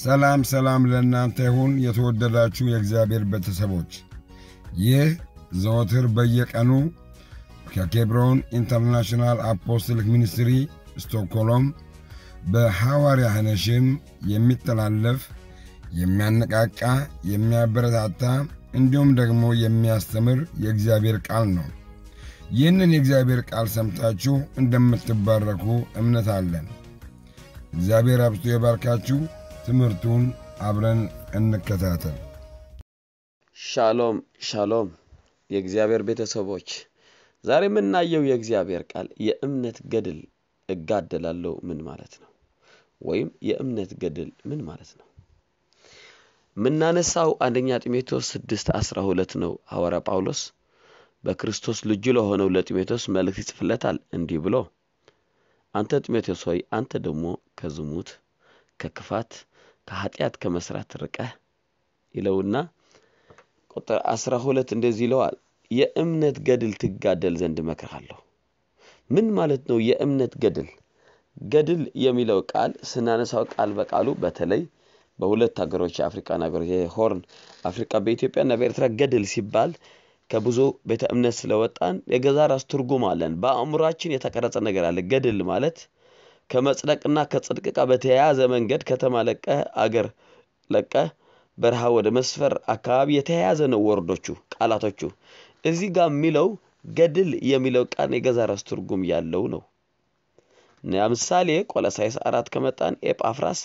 ሰላም ሰላም ለእናንተ ይሁን የተወደዳችሁ የእግዚአብሔር ቤተሰቦች፣ ይህ ዘወትር በየቀኑ ከኬብሮን ኢንተርናሽናል አፖስትሊክ ሚኒስትሪ ስቶክሆልም በሐዋርያ ሐነሽም የሚተላለፍ የሚያነቃቃ፣ የሚያበረታታ እንዲሁም ደግሞ የሚያስተምር የእግዚአብሔር ቃል ነው። ይህንን የእግዚአብሔር ቃል ሰምታችሁ እንደምትባረኩ እምነት አለን። እግዚአብሔር አብዝቶ የባርካችሁ። ትምህርቱን አብረን እንከታተል። ሻሎም ሻሎም፣ የእግዚአብሔር ቤተሰቦች ዛሬ የምናየው የእግዚአብሔር ቃል የእምነት ገድል እጋደላለሁ ምን ማለት ነው? ወይም የእምነት ገድል ምን ማለት ነው? የምናነሳው አንደኛ ጢሞቴዎስ አስራ 12 ነው። ሐዋርያ ጳውሎስ በክርስቶስ ልጁ ለሆነው ለጢሞቴዎስ መልእክት ይጽፍለታል እንዲህ ብሎ አንተ ጢሞቴዎስ ሆይ አንተ ደግሞ ከዝሙት ከክፋት ከኃጢአት ከመስራት ርቀህ ይለውና ቁጥር አስራ ሁለት እንደዚህ ይለዋል የእምነት ገድል ትጋደል ዘንድ እመክርሃለሁ። ምን ማለት ነው የእምነት ገድል? ገድል የሚለው ቃል ስናነሳው ቃል በቃሉ በተለይ በሁለት ሀገሮች የአፍሪካን ሀገሮች የሆርን አፍሪካ በኢትዮጵያና በኤርትራ ገድል ሲባል ከብዙ ቤተ እምነት ስለወጣን የገዛ ራስ ትርጉም አለን። በአእምሯችን የተቀረጸ ነገር አለ። ገድል ማለት ከመጽደቅና ከጽድቅ ጋር በተያያዘ መንገድ ከተማ ለቀህ አገር ለቀህ በረሃ ወደ መስፈር አካባቢ የተያያዘ ነው ወርዶቹ ቃላቶቹ። እዚህ ጋር የሚለው ገድል የሚለው ቃል የገዛረስ ትርጉም ያለው ነው። ለምሳሌ ቆላሳይስ አራት ከመጣን ኤጳፍራስ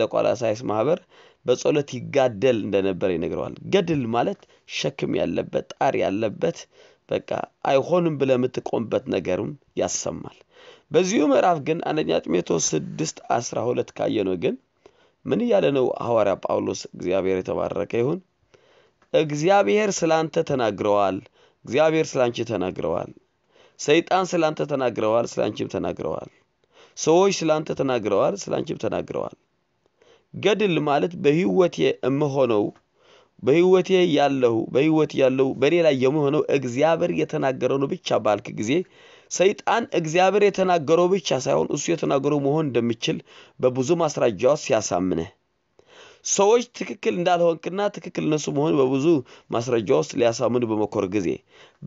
ለቆላሳይስ ማህበር በጸሎት ይጋደል እንደነበር ይነግረዋል። ገድል ማለት ሸክም ያለበት ጣር ያለበት በቃ አይሆንም ብለህ የምትቆምበት ነገርም ያሰማል። በዚሁ ምዕራፍ ግን አንደኛ ጢሞቴዎስ ስድስት አስራ ሁለት ነው ግን ምን እያለ ነው ሐዋርያ ጳውሎስ? እግዚአብሔር የተባረከ ይሁን። እግዚአብሔር ስላንተ ተናግረዋል። እግዚአብሔር ስላንቺ ተናግረዋል። ሰይጣን ስላንተ ተናግረዋል፣ ስላንቺም ተናግረዋል። ሰዎች ስላንተ ተናግረዋል፣ ስላንቺም ተናግረዋል። ገድል ማለት በህይወቴ የምሆነው በህይወቴ ያለው በህይወት ያለው በእኔ ላይ የምሆነው እግዚአብሔር ነው ብቻ ባልክ ጊዜ ሰይጣን እግዚአብሔር የተናገረው ብቻ ሳይሆን እሱ የተናገረው መሆን እንደሚችል በብዙ ማስረጃዎች ሲያሳምንህ ሰዎች ትክክል እንዳልሆንክና ትክክል እነሱ መሆን በብዙ ማስረጃ ውስጥ ሊያሳምኑ በመኮር ጊዜ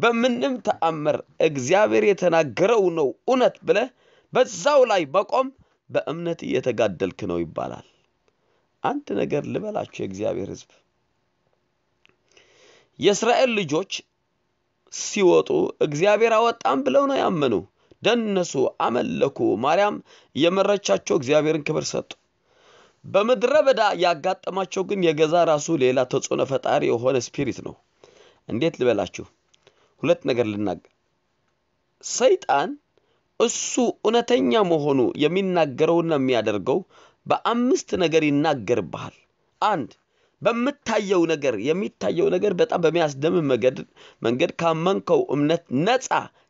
በምንም ተአምር እግዚአብሔር የተናገረው ነው እውነት ብለ በዛው ላይ መቆም በእምነት እየተጋደልክ ነው ይባላል። አንድ ነገር ልበላችሁ የእግዚአብሔር ህዝብ የእስራኤል ልጆች ሲወጡ እግዚአብሔር አወጣም ብለው ነው ያመኑ። ደነሱ፣ አመለኩ። ማርያም የመረቻቸው እግዚአብሔርን ክብር ሰጡ። በምድረ በዳ ያጋጠማቸው ግን የገዛ ራሱ ሌላ ተጽዕኖ ፈጣሪ የሆነ ስፒሪት ነው። እንዴት ልበላችሁ? ሁለት ነገር ልናገር። ሰይጣን እሱ እውነተኛ መሆኑ የሚናገረውና የሚያደርገው በአምስት ነገር ይናገርብሃል። አንድ በምታየው ነገር የሚታየው ነገር በጣም በሚያስደምም መንገድ መንገድ ካመንከው እምነት ነፃ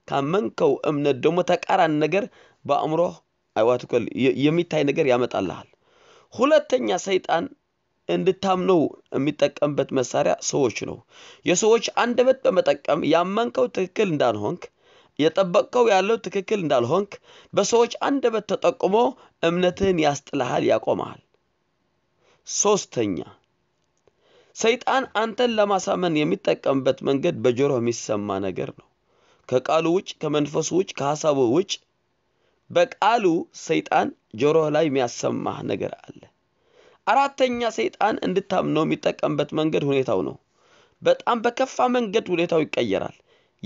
ካመንከው እምነት ደግሞ ተቃራን ነገር በአእምሮ አይዋትኮል የሚታይ ነገር ያመጣልሃል። ሁለተኛ ሰይጣን እንድታምነው የሚጠቀምበት መሳሪያ ሰዎች ነው። የሰዎች አንደበት በመጠቀም ያመንከው ትክክል እንዳልሆንክ የጠበቅከው ያለው ትክክል እንዳልሆንክ በሰዎች አንደበት ተጠቁሞ እምነትህን ያስጥልሃል፣ ያቆመሃል። ሶስተኛ ሰይጣን አንተን ለማሳመን የሚጠቀምበት መንገድ በጆሮ የሚሰማ ነገር ነው። ከቃሉ ውጭ፣ ከመንፈሱ ውጭ፣ ከሐሳቡ ውጭ በቃሉ ሰይጣን ጆሮህ ላይ የሚያሰማህ ነገር አለ። አራተኛ ሰይጣን እንድታምነው የሚጠቀምበት መንገድ ሁኔታው ነው። በጣም በከፋ መንገድ ሁኔታው ይቀየራል።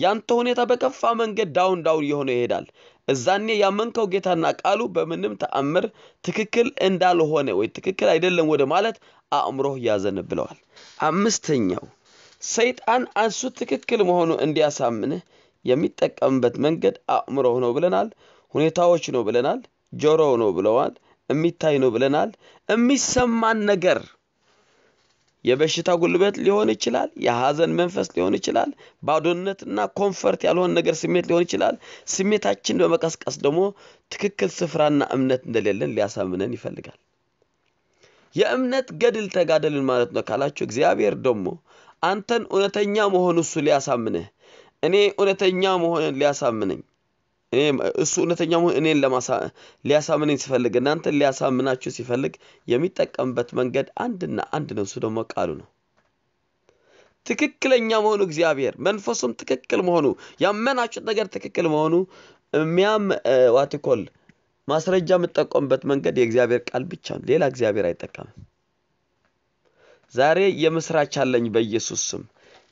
ያንተ ሁኔታ በከፋ መንገድ ዳውን ዳውን የሆነ ይሄዳል። እዛኔ ያመንከው ጌታና ቃሉ በምንም ተአምር ትክክል እንዳልሆነ ወይ ትክክል አይደለም ወደ ማለት አእምሮህ ብለዋል። አምስተኛው ሰይጣን እሱ ትክክል መሆኑ እንዲያሳምንህ የሚጠቀምበት መንገድ አእምሮህ ነው ብለናል። ሁኔታዎች ነው ብለናል። ጆሮ ነው ብለዋል። የሚታይ ነው ብለናል። የሚሰማን ነገር የበሽታ ጉልበት ሊሆን ይችላል። የሐዘን መንፈስ ሊሆን ይችላል። ባዶነትና ኮንፈርት ያልሆን ነገር ስሜት ሊሆን ይችላል። ስሜታችን በመቀስቀስ ደግሞ ትክክል ስፍራና እምነት እንደሌለን ሊያሳምነን ይፈልጋል። የእምነት ገድል ተጋደልን ማለት ነው ካላችሁ እግዚአብሔር ደግሞ አንተን እውነተኛ መሆን እሱ ሊያሳምንህ እኔ እውነተኛ መሆንን ሊያሳምነኝ እሱ እውነተኛ መሆን እኔን ሊያሳምነኝ ሲፈልግ እናንተን ሊያሳምናችሁ ሲፈልግ የሚጠቀምበት መንገድ አንድና አንድ ነው። እሱ ደግሞ ቃሉ ነው። ትክክለኛ መሆኑ እግዚአብሔር መንፈሱም ትክክል መሆኑ ያመናችሁት ነገር ትክክል መሆኑ የሚያም ዋትኮል ማስረጃ የምጠቀምበት መንገድ የእግዚአብሔር ቃል ብቻ ነው። ሌላ እግዚአብሔር አይጠቀምም። ዛሬ የምስራች አለኝ በኢየሱስ ስም።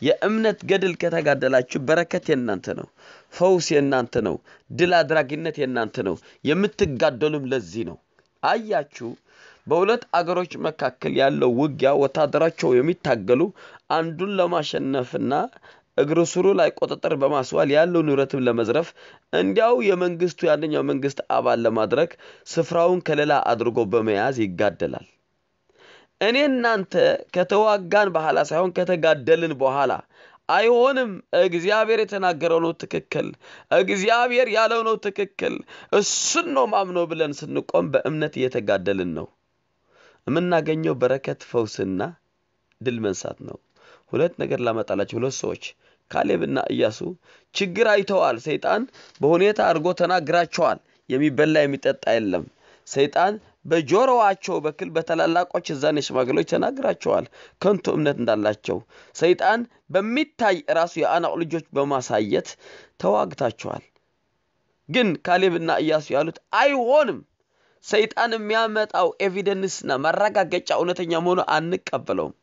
የእምነት ገድል ከተጋደላችሁ በረከት የእናንተ ነው። ፈውስ የእናንተ ነው። ድል አድራጊነት የእናንተ ነው። የምትጋደሉም ለዚህ ነው። አያችሁ፣ በሁለት አገሮች መካከል ያለው ውጊያ ወታደራቸው የሚታገሉ አንዱን ለማሸነፍና እግር ስሩ ላይ ቁጥጥር በማስዋል ያለው ንብረትም ለመዝረፍ እንዲያው የመንግስቱ የአንደኛው መንግስት አባል ለማድረግ ስፍራውን ከሌላ አድርጎ በመያዝ ይጋደላል። እኔ እናንተ ከተዋጋን በኋላ ሳይሆን ከተጋደልን በኋላ አይሆንም። እግዚአብሔር የተናገረው ነው ትክክል፣ እግዚአብሔር ያለው ነው ትክክል፣ እሱን ነው ማምኖ ብለን ስንቆም በእምነት እየተጋደልን ነው። የምናገኘው በረከት ፈውስና ድል መንሳት ነው። ሁለት ነገር ላመጣላቸው፣ ሁለት ሰዎች ካሌብና ኢያሱ ችግር አይተዋል። ሰይጣን በሁኔታ አድርጎ ተናግራቸዋል። የሚበላ የሚጠጣ የለም። ሰይጣን በጆሮዋቸው በክል በታላላቆች እዛን የሽማግሎች ተናግራቸዋል። ከንቱ እምነት እንዳላቸው ሰይጣን በሚታይ ራሱ የአናቅ ልጆች በማሳየት ተዋግታቸዋል። ግን ካሌብና እያሱ ያሉት አይሆንም። ሰይጣን የሚያመጣው ኤቪደንስና ማረጋገጫ እውነተኛ መሆኑ አንቀበለውም።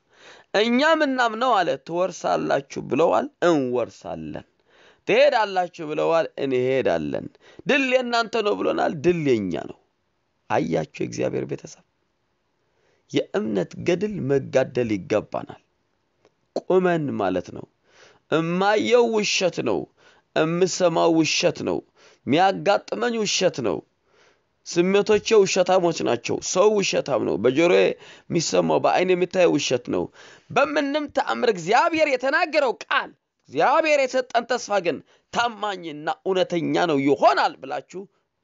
እኛ ምናምነው አለ። ትወርሳላችሁ ብለዋል፣ እንወርሳለን። ትሄዳላችሁ ብለዋል፣ እንሄዳለን። ድል የእናንተ ነው ብሎናል፣ ድል የኛ ነው። አያችሁ የእግዚአብሔር ቤተሰብ የእምነት ገድል መጋደል ይገባናል። ቁመን ማለት ነው። እማየው ውሸት ነው። እምሰማው ውሸት ነው። ሚያጋጥመኝ ውሸት ነው። ስሜቶቼ ውሸታሞች ናቸው። ሰው ውሸታም ነው። በጆሮ የሚሰማው በአይን የሚታየው ውሸት ነው። በምንም ተአምር እግዚአብሔር የተናገረው ቃል እግዚአብሔር የሰጠን ተስፋ ግን ታማኝና እውነተኛ ነው ይሆናል ብላችሁ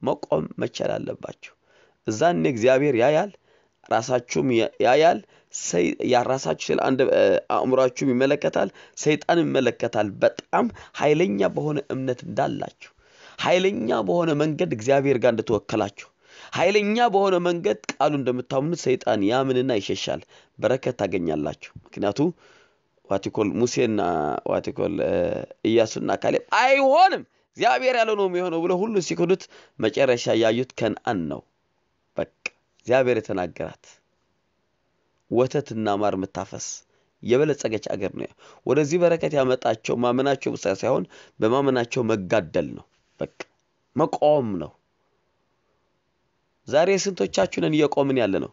መቆም መቻል አለባችሁ። እዛን እግዚአብሔር ያያል፣ ራሳችሁም ያያል። ራሳችሁ ስለ አንድ አእምሯችሁም ይመለከታል፣ ሰይጣን ይመለከታል። በጣም ኃይለኛ በሆነ እምነት እንዳላችሁ፣ ኃይለኛ በሆነ መንገድ እግዚአብሔር ጋር እንደተወከላችሁ፣ ኃይለኛ በሆነ መንገድ ቃሉ እንደምታምኑት ሰይጣን ያምንና ይሸሻል። በረከት ታገኛላችሁ። ምክንያቱ ዋቲኮል ሙሴና ዋቲኮል እያሱና ካሌብ አይሆንም እግዚአብሔር ያለ ነው የሚሆነው ብሎ ሁሉ ሲክዱት መጨረሻ ያዩት ከነአን ነው። በቃ እግዚአብሔር የተናገራት ወተትና ማር የምታፈስ የበለጸገች አገር ነው። ወደዚህ በረከት ያመጣቸው ማመናቸው ብቻ ሳይሆን በማመናቸው መጋደል ነው። በቃ መቆም ነው። ዛሬ ስንቶቻችንን እየቆምን ያለ ነው?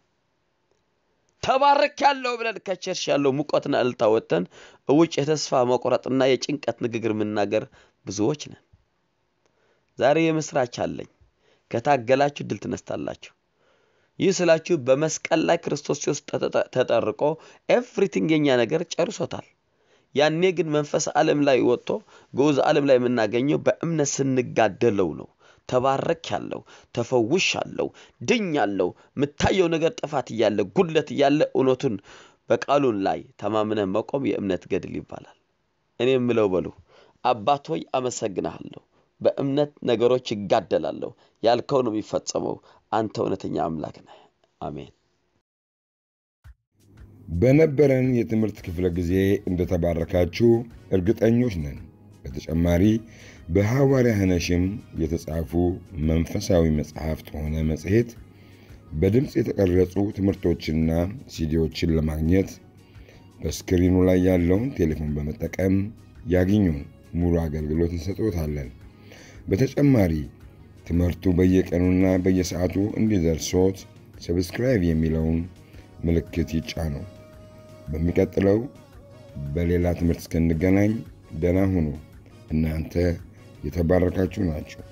ተባረክ ያለው ብለን ከቸርሽ ያለው ሙቀትና እልታ ወጥተን እውጭ የተስፋ መቁረጥና የጭንቀት ንግግር የምናገር ብዙዎች ነን። ዛሬ የምስራች አለኝ። ከታገላችሁ ድል ትነስታላችሁ። ይህ ስላችሁ በመስቀል ላይ ክርስቶስ ሲወስ ተጠርቆ ኤቭሪቲንግ የኛ ነገር ጨርሶታል። ያኔ ግን መንፈስ ዓለም ላይ ወጥቶ ግዑዝ ዓለም ላይ የምናገኘው በእምነት ስንጋደለው ነው። ተባረክ ያለው ተፈውሽ አለው ድኝ ያለው የምታየው ነገር ጥፋት እያለ ጉድለት እያለ እውነቱን በቃሉን ላይ ተማምነህ መቆም የእምነት ገድል ይባላል። እኔ የምለው በሉ አባት ሆይ በእምነት ነገሮች ይጋደላለሁ። ያልከው ነው የሚፈጸመው። አንተ እውነተኛ አምላክ ነህ። አሜን። በነበረን የትምህርት ክፍለ ጊዜ እንደተባረካችሁ እርግጠኞች ነን። በተጨማሪ በሐዋርያ ህነሽም የተጻፉ መንፈሳዊ መጽሐፍት ሆነ መጽሔት፣ በድምፅ የተቀረጹ ትምህርቶችና ሲዲዎችን ለማግኘት በስክሪኑ ላይ ያለውን ቴሌፎን በመጠቀም ያግኙ። ሙሉ አገልግሎት እንሰጥዎታለን። በተጨማሪ ትምህርቱ በየቀኑና በየሰዓቱ እንዲደርሶት ሰብስክራይብ የሚለውን ምልክት ይጫኑ። በሚቀጥለው በሌላ ትምህርት እስክንገናኝ ደህና ሁኑ። እናንተ የተባረካችሁ ናችሁ።